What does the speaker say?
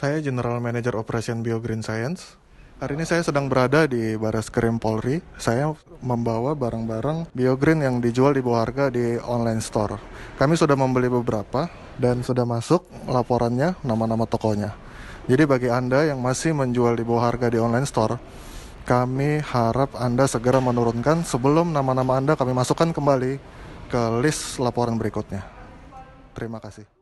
Saya General Manager Operation Bio Green Science. Hari ini saya sedang berada di Baris Krim Polri. Saya membawa barang-barang BioGreen yang dijual di bawah harga di online store. Kami sudah membeli beberapa dan sudah masuk laporannya nama-nama tokonya. Jadi bagi Anda yang masih menjual di bawah harga di online store, kami harap Anda segera menurunkan sebelum nama-nama Anda kami masukkan kembali ke list laporan berikutnya. Terima kasih.